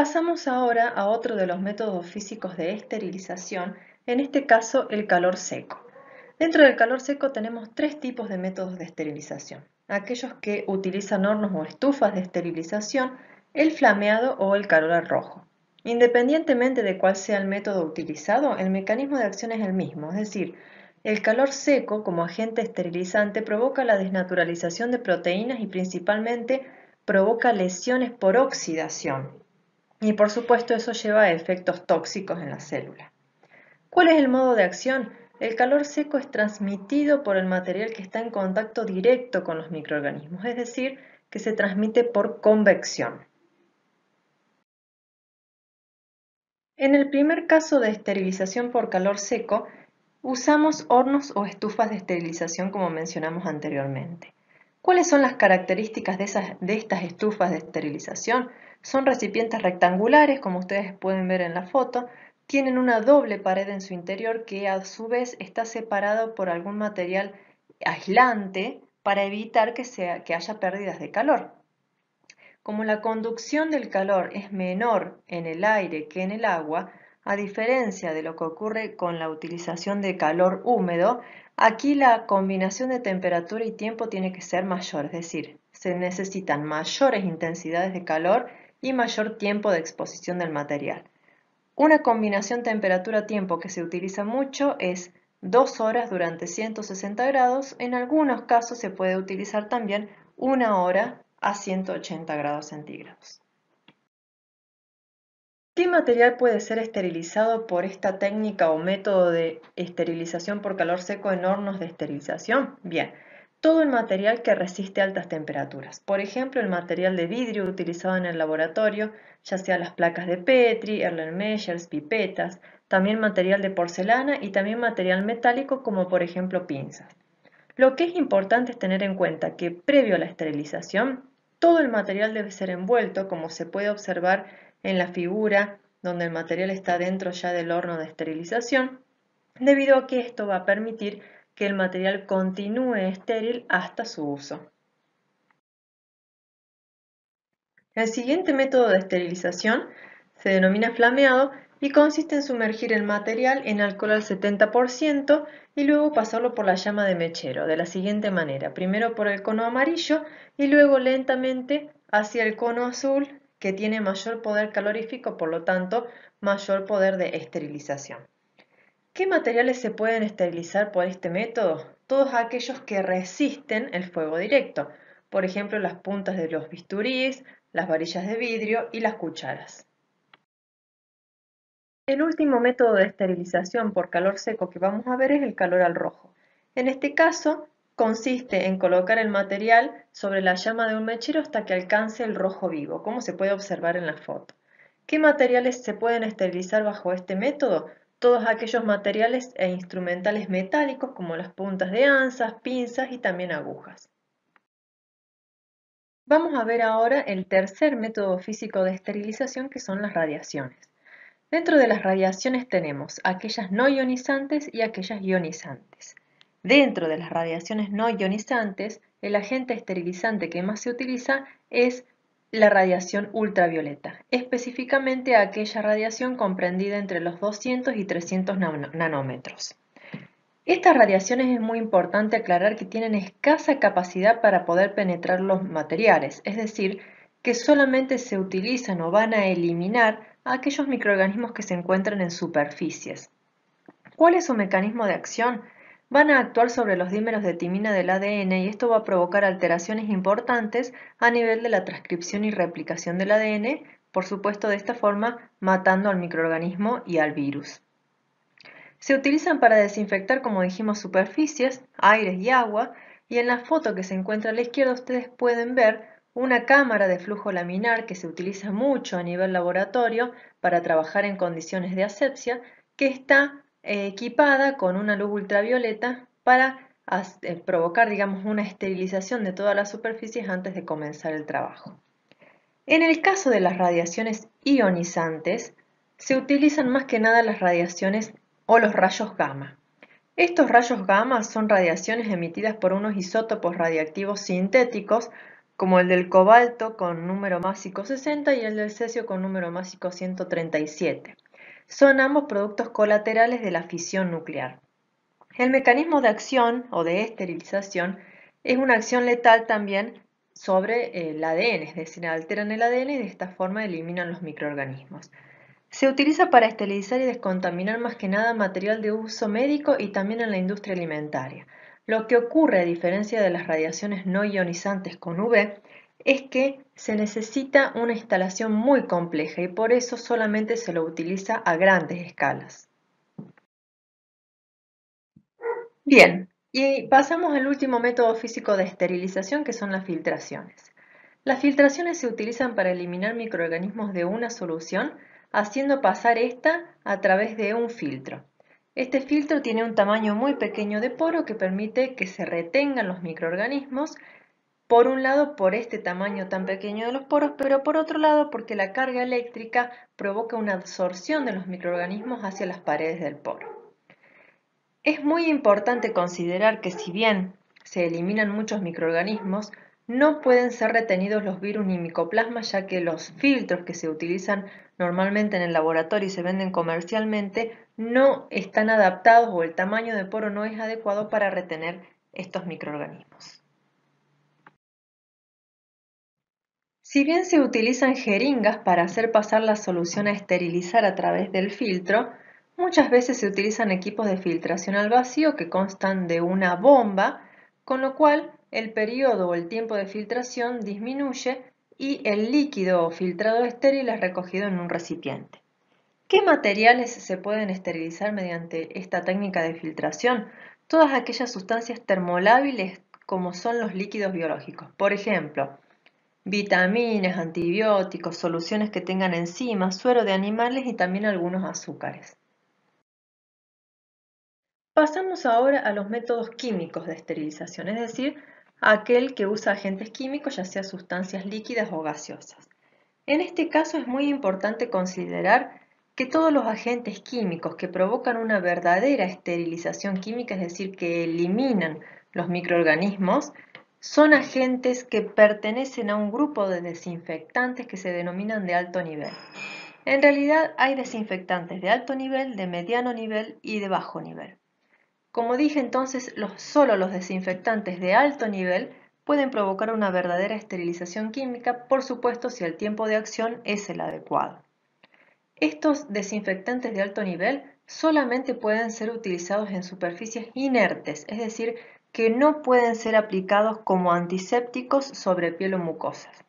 Pasamos ahora a otro de los métodos físicos de esterilización, en este caso el calor seco. Dentro del calor seco tenemos tres tipos de métodos de esterilización. Aquellos que utilizan hornos o estufas de esterilización, el flameado o el calor al rojo. Independientemente de cuál sea el método utilizado, el mecanismo de acción es el mismo, es decir, el calor seco como agente esterilizante provoca la desnaturalización de proteínas y principalmente provoca lesiones por oxidación, y por supuesto eso lleva a efectos tóxicos en la célula. ¿Cuál es el modo de acción? El calor seco es transmitido por el material que está en contacto directo con los microorganismos, es decir, que se transmite por convección. En el primer caso de esterilización por calor seco, usamos hornos o estufas de esterilización como mencionamos anteriormente. ¿Cuáles son las características de, de estas estufas de esterilización? Son recipientes rectangulares, como ustedes pueden ver en la foto, tienen una doble pared en su interior que a su vez está separado por algún material aislante para evitar que, que haya pérdidas de calor. Como la conducción del calor es menor en el aire que en el agua, a diferencia de lo que ocurre con la utilización de calor húmedo, aquí la combinación de temperatura y tiempo tiene que ser mayor, es decir, se necesitan mayores intensidades de calor y mayor tiempo de exposición del material. Una combinación temperatura-tiempo que se utiliza mucho es dos horas durante 160 grados. En algunos casos se puede utilizar también una hora a 180 grados centígrados. ¿Qué material puede ser esterilizado por esta técnica o método de esterilización por calor seco en hornos de esterilización? Bien, todo el material que resiste altas temperaturas. Por ejemplo, el material de vidrio utilizado en el laboratorio, ya sea las placas de Petri, Erlenmeyers, pipetas, también material de porcelana y también material metálico como por ejemplo pinzas. Lo que es importante es tener en cuenta que previo a la esterilización, todo el material debe ser envuelto, como se puede observar en la figura donde el material está dentro ya del horno de esterilización, debido a que esto va a permitir que el material continúe estéril hasta su uso. El siguiente método de esterilización se denomina flameado y consiste en sumergir el material en alcohol al 70% y luego pasarlo por la llama de mechero, de la siguiente manera, primero por el cono amarillo y luego lentamente hacia el cono azul que tiene mayor poder calorífico, por lo tanto, mayor poder de esterilización. ¿Qué materiales se pueden esterilizar por este método? Todos aquellos que resisten el fuego directo, por ejemplo las puntas de los bisturís, las varillas de vidrio y las cucharas. El último método de esterilización por calor seco que vamos a ver es el calor al rojo. En este caso, consiste en colocar el material sobre la llama de un mechero hasta que alcance el rojo vivo, como se puede observar en la foto. ¿Qué materiales se pueden esterilizar bajo este método? todos aquellos materiales e instrumentales metálicos como las puntas de ansas, pinzas y también agujas. Vamos a ver ahora el tercer método físico de esterilización que son las radiaciones. Dentro de las radiaciones tenemos aquellas no ionizantes y aquellas ionizantes. Dentro de las radiaciones no ionizantes, el agente esterilizante que más se utiliza es la radiación ultravioleta, específicamente aquella radiación comprendida entre los 200 y 300 nanómetros. Estas radiaciones es muy importante aclarar que tienen escasa capacidad para poder penetrar los materiales, es decir, que solamente se utilizan o van a eliminar aquellos microorganismos que se encuentran en superficies. ¿Cuál es su mecanismo de acción? van a actuar sobre los dímeros de timina del ADN y esto va a provocar alteraciones importantes a nivel de la transcripción y replicación del ADN, por supuesto de esta forma matando al microorganismo y al virus. Se utilizan para desinfectar, como dijimos, superficies, aires y agua, y en la foto que se encuentra a la izquierda ustedes pueden ver una cámara de flujo laminar que se utiliza mucho a nivel laboratorio para trabajar en condiciones de asepsia, que está eh, equipada con una luz ultravioleta para eh, provocar, digamos, una esterilización de todas las superficies antes de comenzar el trabajo. En el caso de las radiaciones ionizantes, se utilizan más que nada las radiaciones o los rayos gamma. Estos rayos gamma son radiaciones emitidas por unos isótopos radiactivos sintéticos, como el del cobalto con número másico 60 y el del cesio con número másico 137 son ambos productos colaterales de la fisión nuclear. El mecanismo de acción o de esterilización es una acción letal también sobre el ADN, es decir, alteran el ADN y de esta forma eliminan los microorganismos. Se utiliza para esterilizar y descontaminar más que nada material de uso médico y también en la industria alimentaria. Lo que ocurre a diferencia de las radiaciones no ionizantes con UV es que se necesita una instalación muy compleja y por eso solamente se lo utiliza a grandes escalas. Bien, y pasamos al último método físico de esterilización que son las filtraciones. Las filtraciones se utilizan para eliminar microorganismos de una solución haciendo pasar esta a través de un filtro. Este filtro tiene un tamaño muy pequeño de poro que permite que se retengan los microorganismos por un lado, por este tamaño tan pequeño de los poros, pero por otro lado, porque la carga eléctrica provoca una absorción de los microorganismos hacia las paredes del poro. Es muy importante considerar que si bien se eliminan muchos microorganismos, no pueden ser retenidos los virus ni micoplasmas, ya que los filtros que se utilizan normalmente en el laboratorio y se venden comercialmente no están adaptados o el tamaño de poro no es adecuado para retener estos microorganismos. Si bien se utilizan jeringas para hacer pasar la solución a esterilizar a través del filtro, muchas veces se utilizan equipos de filtración al vacío que constan de una bomba, con lo cual el periodo o el tiempo de filtración disminuye y el líquido o filtrado estéril es recogido en un recipiente. ¿Qué materiales se pueden esterilizar mediante esta técnica de filtración? Todas aquellas sustancias termolábiles como son los líquidos biológicos. Por ejemplo, vitaminas, antibióticos, soluciones que tengan enzimas, suero de animales y también algunos azúcares. Pasamos ahora a los métodos químicos de esterilización, es decir, aquel que usa agentes químicos, ya sea sustancias líquidas o gaseosas. En este caso es muy importante considerar que todos los agentes químicos que provocan una verdadera esterilización química, es decir, que eliminan los microorganismos, son agentes que pertenecen a un grupo de desinfectantes que se denominan de alto nivel. En realidad hay desinfectantes de alto nivel, de mediano nivel y de bajo nivel. Como dije entonces, solo los desinfectantes de alto nivel pueden provocar una verdadera esterilización química, por supuesto si el tiempo de acción es el adecuado. Estos desinfectantes de alto nivel solamente pueden ser utilizados en superficies inertes, es decir, que no pueden ser aplicados como antisépticos sobre piel o mucosas.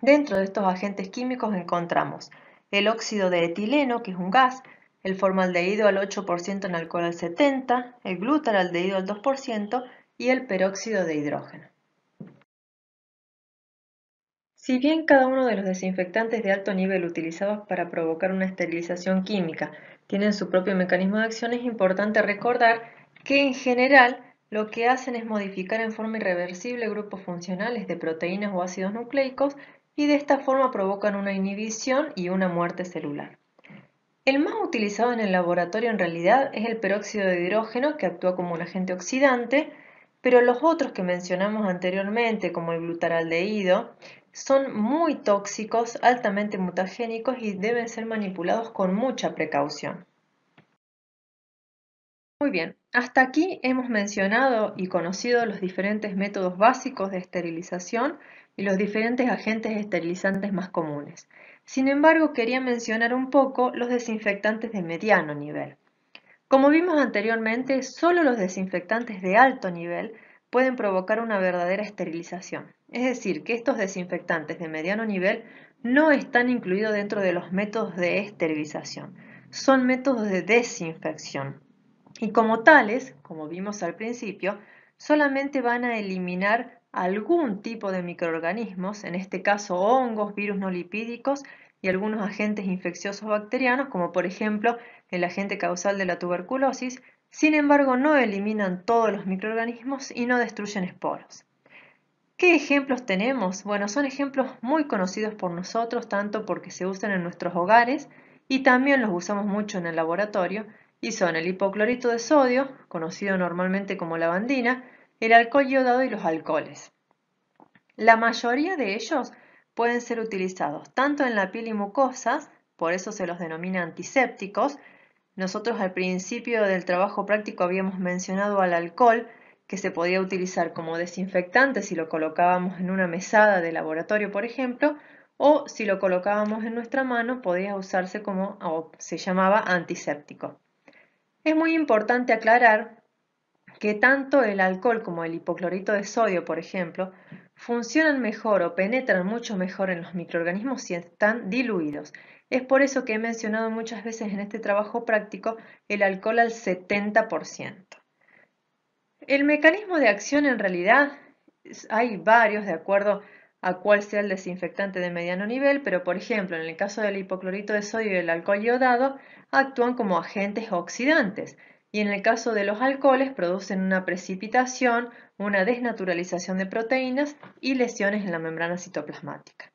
Dentro de estos agentes químicos encontramos el óxido de etileno, que es un gas, el formaldehído al 8% en alcohol al 70%, el glutaraldehído al 2% y el peróxido de hidrógeno. Si bien cada uno de los desinfectantes de alto nivel utilizados para provocar una esterilización química tienen su propio mecanismo de acción, es importante recordar que en general lo que hacen es modificar en forma irreversible grupos funcionales de proteínas o ácidos nucleicos y de esta forma provocan una inhibición y una muerte celular. El más utilizado en el laboratorio en realidad es el peróxido de hidrógeno que actúa como un agente oxidante, pero los otros que mencionamos anteriormente como el glutaraldehído son muy tóxicos, altamente mutagénicos y deben ser manipulados con mucha precaución. Muy bien, hasta aquí hemos mencionado y conocido los diferentes métodos básicos de esterilización y los diferentes agentes esterilizantes más comunes. Sin embargo, quería mencionar un poco los desinfectantes de mediano nivel. Como vimos anteriormente, solo los desinfectantes de alto nivel pueden provocar una verdadera esterilización. Es decir, que estos desinfectantes de mediano nivel no están incluidos dentro de los métodos de esterilización. Son métodos de desinfección y como tales, como vimos al principio, solamente van a eliminar algún tipo de microorganismos, en este caso hongos, virus no lipídicos y algunos agentes infecciosos bacterianos, como por ejemplo el agente causal de la tuberculosis, sin embargo no eliminan todos los microorganismos y no destruyen esporos. ¿Qué ejemplos tenemos? Bueno, son ejemplos muy conocidos por nosotros, tanto porque se usan en nuestros hogares y también los usamos mucho en el laboratorio, y son el hipoclorito de sodio, conocido normalmente como lavandina, el alcohol iodado y los alcoholes. La mayoría de ellos pueden ser utilizados tanto en la piel y mucosas, por eso se los denomina antisépticos. Nosotros al principio del trabajo práctico habíamos mencionado al alcohol que se podía utilizar como desinfectante si lo colocábamos en una mesada de laboratorio, por ejemplo, o si lo colocábamos en nuestra mano podía usarse como o se llamaba antiséptico. Es muy importante aclarar que tanto el alcohol como el hipoclorito de sodio, por ejemplo, funcionan mejor o penetran mucho mejor en los microorganismos si están diluidos. Es por eso que he mencionado muchas veces en este trabajo práctico el alcohol al 70%. El mecanismo de acción en realidad hay varios de acuerdo a a cual sea el desinfectante de mediano nivel, pero por ejemplo, en el caso del hipoclorito de sodio y el alcohol iodado, actúan como agentes oxidantes. Y en el caso de los alcoholes, producen una precipitación, una desnaturalización de proteínas y lesiones en la membrana citoplasmática.